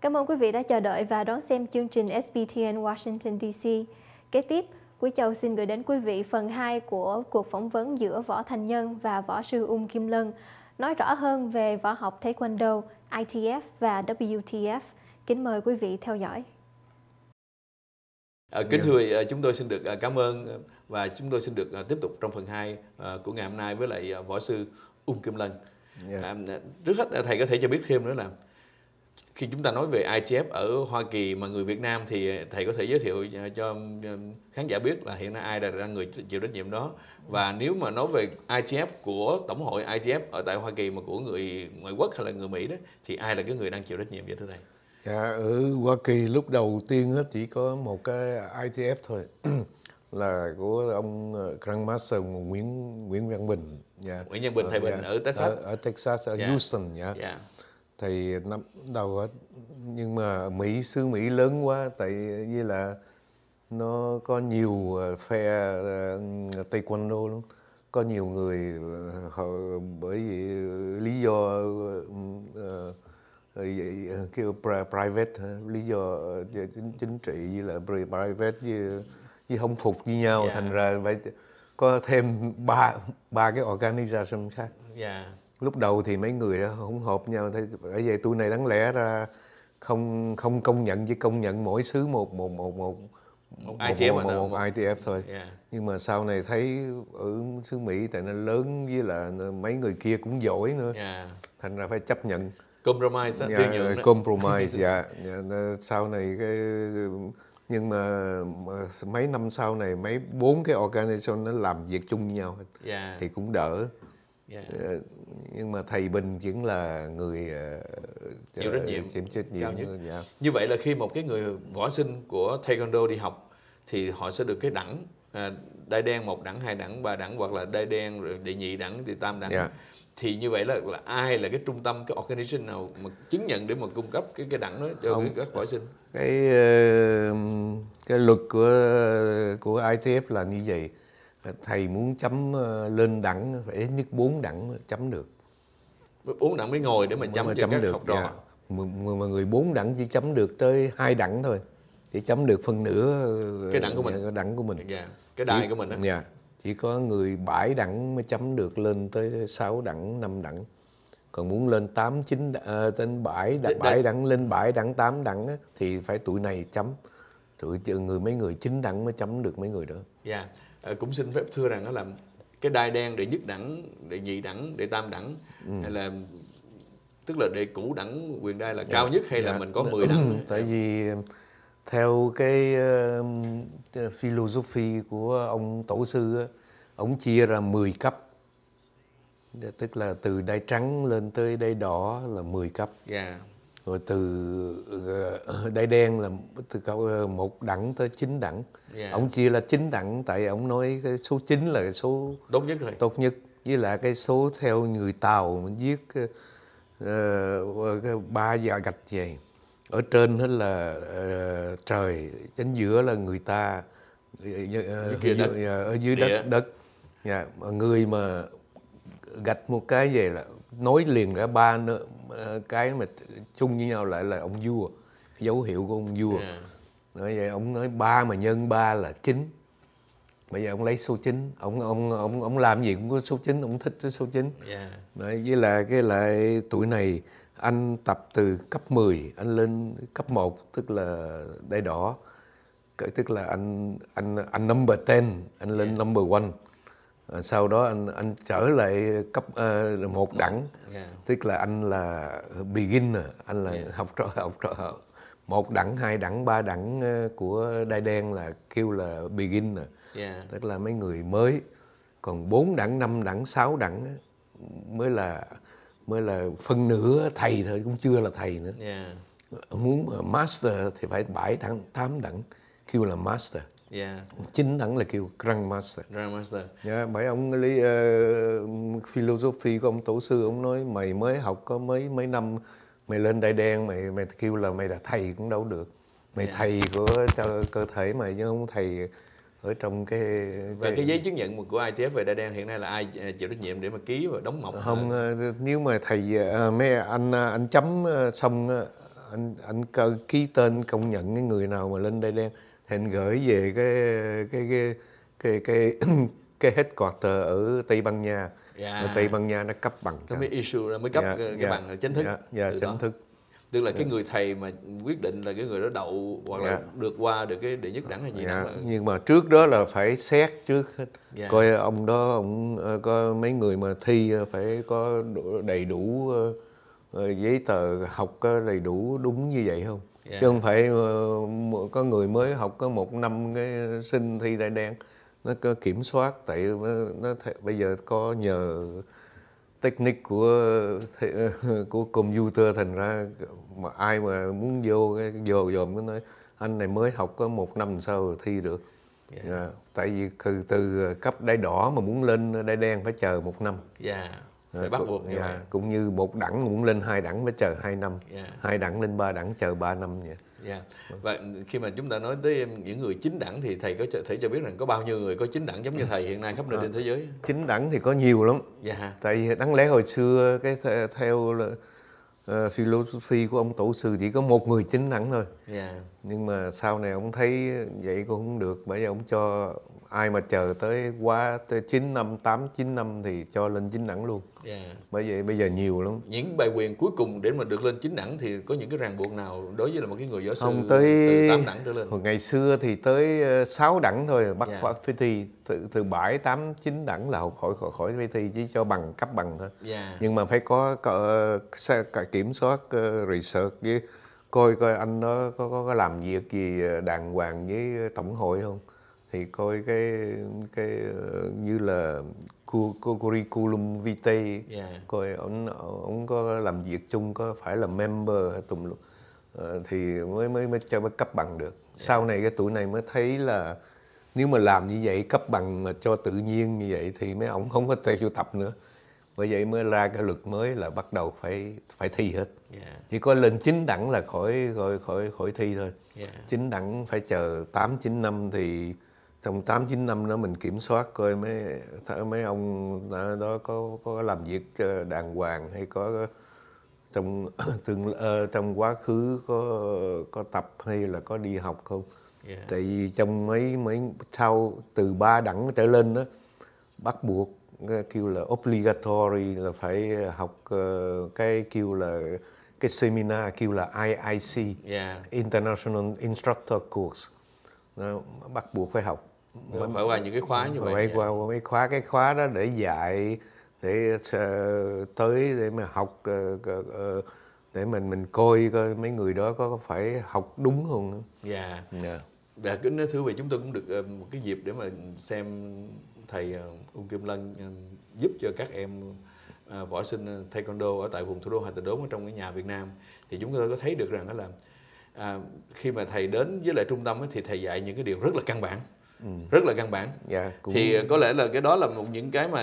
Cảm ơn quý vị đã chờ đợi và đón xem chương trình SBTN Washington DC. Kế tiếp, Quý Châu xin gửi đến quý vị phần 2 của cuộc phỏng vấn giữa Võ Thành Nhân và võ sư Ung Kim Lân, nói rõ hơn về võ học Taekwondo, ITF và WTF. Kính mời quý vị theo dõi. À, kính thưa à, chúng tôi xin được à, cảm ơn và chúng tôi xin được à, tiếp tục trong phần 2 của ngày hôm nay với lại võ sư Ung Kim Lân. Yeah. À, trước hết thầy có thể cho biết thêm nữa là khi chúng ta nói về ITF ở Hoa Kỳ mà người Việt Nam thì thầy có thể giới thiệu ờ, cho ờ, khán giả biết là hiện nay ai là người chịu trách nhiệm đó và nếu mà nói về ITF của tổng hội ITF ở tại Hoa Kỳ mà của người ngoại quốc hay là người Mỹ đó thì ai là cái người đang chịu trách nhiệm vậy thưa thầy? Dạ, ở Hoa Kỳ lúc đầu tiên chỉ có một cái ITF thôi là của ông ờ, Grand Nguyễn Nguyễn Văn Bình. Dạ. Nguyễn Văn Bình thầy Bình dạ. ở Texas. Ở, ở Texas ở dạ. Houston dạ. dạ thì năm đầu nhưng mà Mỹ xứ Mỹ lớn quá tại như là nó có nhiều ờ, phe ờ, taekwondo lắm có nhiều người ờ, họ bởi vì lý do uh, kêu private lý do chính, chính trị với là private với, với không phục với nhau yeah. Dạ. thành ra phải có thêm ba ba cái organization khác yeah. Dạ lúc đầu thì mấy người đó không hợp nhau thấy bởi vậy tôi này đáng lẽ ra không không công nhận chứ công nhận mỗi xứ một một một một một ITF một, một, một ITF ừ, thôi yeah. nhưng mà sau này thấy ở ừ, xứ Mỹ tại nó lớn với là mấy người kia cũng giỏi nữa yeah. thành ra phải chấp nhận compromise dạ, yeah, compromise dạ, dạ sau này cái nhưng mà mấy năm sau này mấy bốn cái organization nó làm việc chung nhau yeah. thì cũng đỡ yeah. Ờ, nhưng mà thầy Bình vẫn là người ờ, chịu trách nhiệm, chịu trách nhiệm cao nhất. Dạ. Như vậy là khi một cái người võ sinh của Taekwondo đi học thì họ sẽ được cái đẳng à, đai đen một đẳng hai đẳng ba đẳng hoặc là đai đen rồi đệ nhị đẳng thì tam đẳng. Yeah. Dạ. Thì như vậy là, là ai là cái trung tâm cái organization nào mà chứng nhận để mà cung cấp cái cái đẳng đó cho Không, các võ sinh. Cái cái luật của của ITF là như vậy thầy muốn chấm ờ, lên đẳng phải ít nhất 4 đẳng chấm được bốn đẳng mới ngồi để mà chấm, mà chấm các được, học trò dạ. mà, mà người bốn đẳng chỉ chấm được tới hai đẳng thôi chỉ chấm được phần nửa cái đẳng của mình dạ, đẳng của mình yeah. Dạ, cái đài chỉ, của mình đó yeah. chỉ có người bảy đẳng mới chấm được lên tới 6 đẳng 5 đẳng còn muốn lên 8 9 ờ, tên 7 đẳng 7 đẳng lên 7 đẳng 8 đẳng thì phải tuổi này chấm tụi người mấy người chín đẳng mới chấm được mấy người đó. Dạ. Yeah Ờ, cũng xin phép thưa rằng đó là cái đai đen để nhất đẳng để nhị đẳng để tam đẳng ừ. hay là tức là để cũ đẳng quyền đai là dạ, cao nhất hay dạ. là mình có 10 dạ. đẳng tại vì theo cái uh, philosophy của ông tổ sư ông chia ra 10 cấp dạ, tức là từ đai trắng lên tới đai đỏ là 10 cấp yeah. Dạ rồi từ ờ, đai đen là từ ờ, một đẳng tới chín đẳng yeah. Dạ. ông chia là chín đẳng tại ông nói cái số chín là cái số tốt nhất rồi tốt nhất với lại cái số theo người tàu viết uh, ba và gạch về ở trên hết là uh, trời chính giữa là người ta uh, dưới đất. ở dưới Địa. đất đất dạ, yeah. người mà gạch một cái về là nối liền cả ba nữa Ờ, cái mà chung với nhau lại là ông vua dấu hiệu của ông vua yeah. À. nói vậy ông nói ba mà nhân ba là chín bây giờ ông lấy số chín ông ông ông ông làm gì cũng có số chín ông thích cái số chín dạ. yeah. với là cái lại tuổi này anh tập từ cấp 10 anh lên cấp 1 tức là đai đỏ tức là anh anh anh number 10 anh lên yeah. Dạ. number one À, sau đó anh anh trở lại cấp uh, một đẳng yeah. Dạ. tức là anh là beginner à, anh là yeah. Dạ. học trò học trò một đẳng hai đẳng ba đẳng ờ, của đai đen là kêu là beginner yeah. À. Dạ. tức là mấy người mới còn bốn đẳng năm đẳng sáu đẳng mới là mới là phân nửa thầy thôi cũng chưa là thầy nữa yeah. muốn master thì phải bảy đẳng tám đẳng kêu là master Yeah. Chính hẳn là kêu Grandmaster. Grandmaster. Yeah, dạ, bởi ông lý uh, philosophy của ông tổ sư ông nói mày mới học có mấy mấy năm mày lên đại đen mày mày kêu là mày là thầy cũng đâu được. Mày yeah. thầy của cho cơ thể mày chứ không thầy ở trong cái, cái và cái giấy chứng nhận của ITF về đa đen hiện nay là ai à, chịu trách nhiệm để mà ký và đóng mộc không à, nếu mà thầy ờ, mấy anh anh chấm xong anh anh ký tên công nhận cái người nào mà lên đa đen hẹn gửi về cái cái cái cái cái, cái, cái headquarter ở Tây Ban Nha yeah. Dạ. Ở Tây Ban Nha nó cấp bằng nó mới issue mới cấp yeah, dạ, cái yeah, dạ, bằng chính thức yeah, yeah, chính đó. thức tức là yeah. cái người thầy mà quyết định là cái người đó đậu hoặc yeah. là được qua được cái đệ nhất đẳng hay gì yeah. đó là... nhưng mà trước đó là phải xét trước hết yeah. coi ông đó ông ờ, có mấy người mà thi ờ, phải có đầy đủ ờ, giấy tờ học đầy đủ đúng như vậy không yeah. chứ không phải ờ, có người mới học có một năm cái sinh thi đại đen nó có kiểm soát tại nó bây giờ có nhờ technique của của computer thành ra mà ai mà muốn vô cái vô dồn cái nói anh này mới học có một năm sau thi được yeah. Yeah. tại vì từ từ cấp đai đỏ mà muốn lên đai đen phải chờ một năm yeah. Ờ, phải bắt buộc như yeah, dạ, vậy. cũng như một đẳng cũng lên hai đẳng mới chờ hai năm yeah. Dạ. hai đẳng lên ba đẳng chờ ba năm vậy yeah. Dạ. và khi mà chúng ta nói tới những người chính đẳng thì thầy có thể cho biết rằng có bao nhiêu người có chính đẳng giống như thầy hiện nay khắp nơi à, trên thế giới chính đẳng thì có nhiều lắm yeah. tại vì đáng lẽ hồi xưa cái theo là, uh, ờ, philosophy của ông tổ sư chỉ có một người chính đẳng thôi yeah. nhưng mà sau này ông thấy vậy cũng không được bởi vì ông cho ai mà chờ tới quá tới 9 năm 8 9 năm thì cho lên chính đẳng luôn. Yeah. Dạ. Bởi vậy bây giờ nhiều lắm. Những bài quyền cuối cùng để mà được lên chính đẳng thì có những cái ràng buộc nào đối với là một cái người võ sư Không, tới... từ 8 đẳng trở lên. Hồi ngày xưa thì tới 6 ờ, đẳng thôi bắt yeah. Dạ. phải thi từ từ 7 8 9 đẳng là học khỏi khỏi khỏi thi chỉ cho bằng cấp bằng thôi. Yeah. Dạ. Nhưng mà phải có, có, có kiểm soát ờ, research với coi coi anh nó có, có có làm việc gì ờ, đàng hoàng với tổng hội không thì coi cái cái ờ, như là curriculum vitae yeah. coi ông ông có làm việc chung có phải là member hay tùm lum ờ, thì mới mới mới cho mới cấp bằng được yeah. sau này cái tuổi này mới thấy là nếu mà làm như vậy cấp bằng mà cho tự nhiên như vậy thì mấy ông không có theo tập nữa bởi vậy mới ra cái luật mới là bắt đầu phải phải thi hết yeah. chỉ có lên chính đẳng là khỏi khỏi khỏi khỏi thi thôi yeah. chính đẳng phải chờ tám chín năm thì trong tám chín năm đó mình kiểm soát coi mấy mấy ông đó, có có làm việc ờ, đàng hoàng hay có ờ, trong từng ờ, trong quá khứ có có tập hay là có đi học không yeah. tại vì trong mấy mấy sau từ ba đẳng trở lên đó bắt buộc kêu là obligatory là phải học cái kêu là cái seminar kêu là IIC yeah. International Instructor Course đó, bắt buộc phải học phải, phải qua những cái khóa như vậy phải qua mấy khóa cái khóa đó để dạy để ờ, tới để mà học ờ, ờ, để mình mình coi coi mấy người đó có phải học đúng không dạ yeah. Dạ. dạ, kính thưa vị chúng tôi cũng được một cái dịp để mà xem thầy Ung Kim Lân giúp cho các em võ sinh taekwondo ở tại vùng thủ đô Hà Tịnh Đốn ở trong cái nhà Việt Nam thì chúng tôi có thấy được rằng đó là à, khi mà thầy đến với lại trung tâm ấy, thì thầy dạy những cái điều rất là căn bản ừ. rất là căn bản yeah, dạ, cũng... thì ờ, có lẽ là cái đó là một những cái mà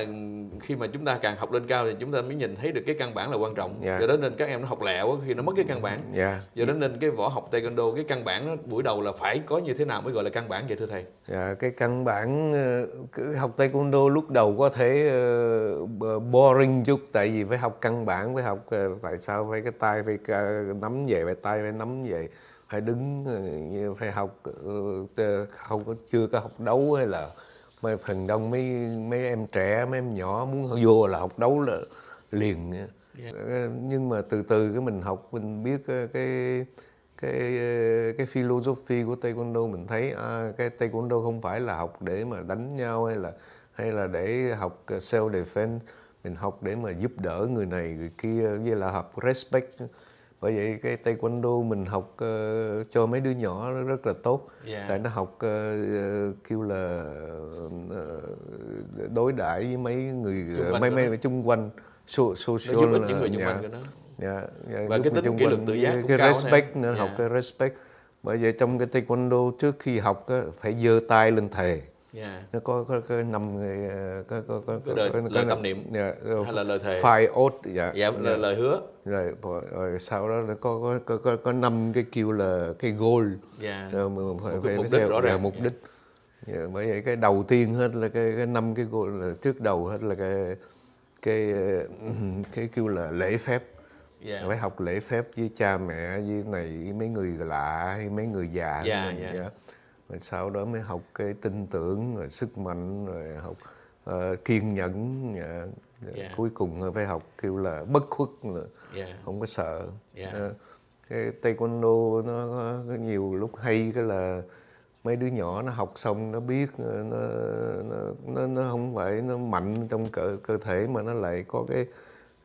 khi mà chúng ta càng học lên cao thì chúng ta mới nhìn thấy được cái căn bản là quan trọng yeah. Dạ. do đó nên các em nó học lẹ quá khi nó mất cái căn bản yeah. Dạ. do đó nên cái võ học taekwondo cái căn bản nó buổi đầu là phải có như thế nào mới gọi là căn bản vậy thưa thầy yeah, cái căn bản ờ, học taekwondo lúc đầu có thể ờ, boring chút tại vì phải học căn bản phải học tại sao phải cái tay phải nắm về phải tay phải nắm về phải đứng ờ, phải học ờ, không có chưa có học đấu hay là mà phần đông mấy mấy em trẻ mấy em nhỏ muốn vô là học đấu là liền dạ. ờ, nhưng mà từ từ cái mình học mình biết cái cái cái philosophy của taekwondo mình thấy à, cái taekwondo không phải là học để mà đánh nhau hay là hay là để học self defense mình học để mà giúp đỡ người này người kia như là học respect bởi vậy cái taekwondo mình học uh, cho mấy đứa nhỏ rất là tốt yeah. Dạ. tại nó học uh, kêu là uh, đối đãi với mấy người mấy mấy chung quanh so, social nó những người chung quanh yeah. đó yeah, yeah, và cái tính kỷ luật tự giác cái cao respect nữa yeah. Dạ. học cái respect bởi vậy trong cái taekwondo trước khi học á, phải giơ tay lên thề yeah. có, có, có nằm có, có, có, có, đời, có, lời tâm niệm yeah, hay là lời thề phai ốt dạ, dạ lời, dạ. lời hứa dạ, rồi, rồi sau đó nó có có có có, có năm cái kêu là cái goal yeah. rồi, một, phải, phải mục đích rõ ràng mục đích yeah. bởi vậy cái đầu tiên hết là cái cái năm cái goal là trước đầu hết là cái cái ờ, cái kêu là lễ phép yeah. phải học lễ phép với cha mẹ với này với mấy người lạ hay mấy người già yeah, yeah. Yeah rồi sau đó mới học cái tin tưởng rồi sức mạnh rồi học uh, kiên nhẫn uh, dạ. yeah. Dạ. cuối cùng phải học kêu là bất khuất là yeah. Dạ. không có sợ yeah. uh, ờ, cái taekwondo nó có nhiều lúc hay cái là mấy đứa nhỏ nó học xong nó biết ờ, nó nó, nó, nó không phải nó mạnh trong cơ cơ thể mà nó lại có cái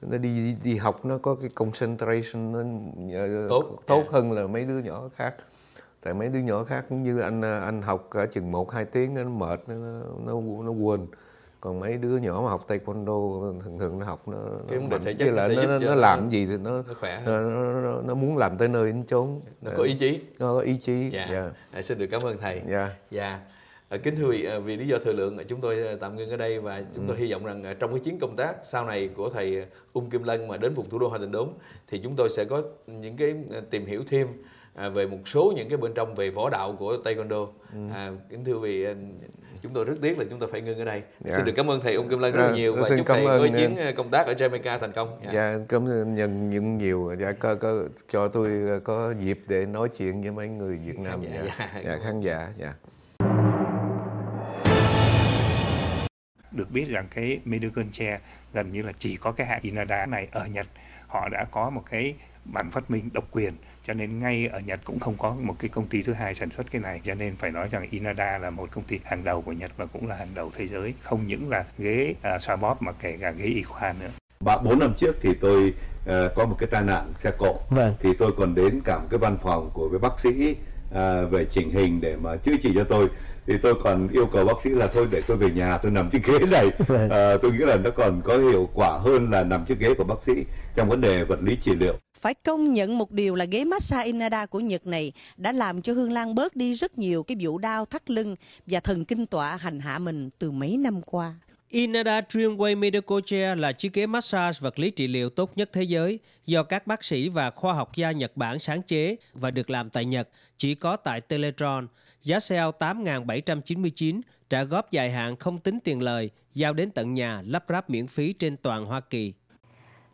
nó đi đi học nó có cái concentration nó tốt tốt yeah. hơn là mấy đứa nhỏ khác tại mấy đứa nhỏ khác cũng như anh à, anh học chừng một hai tiếng nó mệt nó nó, nó quên còn mấy đứa nhỏ mà học taekwondo thường thường nó học nó cái vấn thể chất là nó, nó, nó làm gì thì nó nó, khỏe nó, nó, nó muốn làm tới nơi đến chốn nó có ý chí nó có ý chí dạ yeah. Dạ. yeah. À, xin được cảm ơn thầy dạ yeah. dạ yeah. À, kính thưa vị vì lý do thời lượng chúng tôi tạm ngưng ở đây và chúng tôi ừ. hy vọng rằng trong cái chuyến công tác sau này của thầy Ung Kim Lân mà đến vùng thủ đô Hà Tịnh Đốn thì chúng tôi sẽ có những cái tìm hiểu thêm à, về một số những cái bên trong về võ đạo của taekwondo ừ. à, kính thưa vị à, chúng tôi rất tiếc là chúng tôi phải ngưng ở đây dạ. xin được cảm ơn thầy ung Kim Lân rất dạ, nhiều và chúc thầy với chuyến à, công tác ở Jamaica thành công dạ, dạ cảm ơn nhận những nhiều dạ có, có, cho tôi à, có dịp để nói chuyện với mấy người Việt Nam khán dạ, dạ, dạ. dạ, dạ, khán giả dạ được biết rằng cái medical chair gần như là chỉ có cái hãng Inada này ở Nhật họ đã có một cái bản phát minh độc quyền cho nên ngay ở Nhật cũng không có một cái công ty thứ hai sản xuất cái này cho nên phải nói rằng Inada là một công ty hàng đầu của Nhật và cũng là hàng đầu thế giới không những là ghế à, xoa bóp mà kể cả ghế y khoa nữa ba bốn năm trước thì tôi uh, có một cái tai nạn xe cộ vâng. thì tôi còn đến cả một cái văn phòng của cái bác sĩ uh, về chỉnh hình để mà chữa trị cho tôi thì tôi còn yêu cầu bác sĩ là thôi để tôi về nhà tôi nằm trên ghế này uh, tôi nghĩ là nó còn có hiệu quả hơn là nằm trên ghế của bác sĩ trong vấn đề vật lý trị liệu phải công nhận một điều là ghế massage Inada của Nhật này đã làm cho Hương Lan bớt đi rất nhiều cái vụ đau thắt lưng và thần kinh tọa hành hạ mình từ mấy năm qua. Inada Dreamway Medical Chair là chiếc ghế massage vật lý trị liệu tốt nhất thế giới do các bác sĩ và khoa học gia Nhật Bản sáng chế và được làm tại Nhật, chỉ có tại Teletron. Giá sale 8.799, trả góp dài hạn không tính tiền lời, giao đến tận nhà lắp ráp miễn phí trên toàn Hoa Kỳ.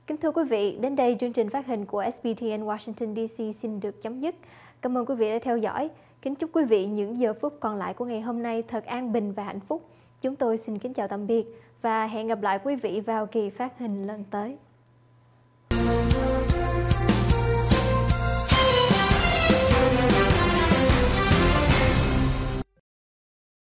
Kính thưa quý vị, đến đây chương trình phát hình của SBTN Washington DC xin được chấm dứt. Cảm ơn quý vị đã theo dõi. Kính chúc quý vị những giờ phút còn lại của ngày hôm nay thật an bình và hạnh phúc. Chúng tôi xin kính chào tạm biệt và hẹn gặp lại quý vị vào kỳ phát hình lần tới.